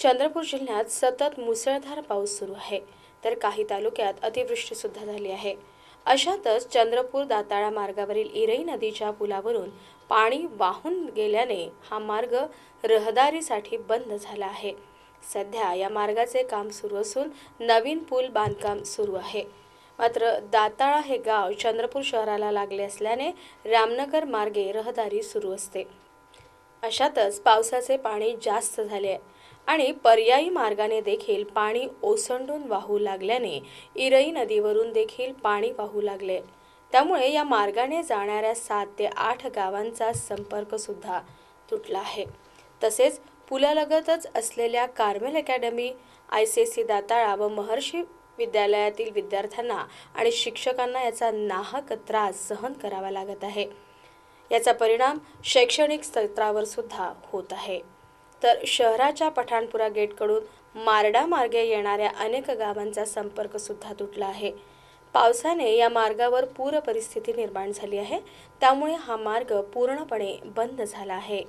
चंद्रपूर जिल्ह्यात सतत मुसळधार पाऊस सुरू आहे तर काही तालुक्यात अतिवृष्टीसुद्धा झाली आहे अशातच चंद्रपूर दाताळा मार्गावरील इरई नदीच्या पुलावरून पाणी वाहून गेल्याने हा मार्ग रहदारीसाठी बंद झाला आहे सध्या या मार्गाचे काम सुरू असून नवीन पूल बांधकाम सुरू आहे मात्र दाताळा हे गाव चंद्रपूर शहराला लागले असल्याने रामनगर मार्गे रहदारी सुरू असते अशातच पावसाचे पाणी जास्त झाले आहे आणि पर्यायी मार्गाने देखील पाणी ओसंडून वाहू लागल्याने इरई नदीवरून देखील पाणी वाहू लागले त्यामुळे या मार्गाने जाणाऱ्या सात ते आठ गावांचा संपर्कसुद्धा तुटला आहे तसेच पुलालगतच असलेल्या Carmel academy I C S C Datala व महर्षी विद्यालयातील विद्यार्थ्यांना आणि शिक्षकांना याचा नाहक त्रास सहन करावा लागत आहे याचा परिणाम शैक्षणिक सत्रावर सुद्धा होत आहे तर शहराच्या पठाणपुरा गेटकडून मारडा मार्गे येणाऱ्या अनेक गावांचा संपर्कसुद्धा तुटला आहे पावसाने या मार्गावर पूर परिस्थिती निर्माण झाली आहे त्यामुळे हा मार्ग पूर्णपणे बंद झाला आहे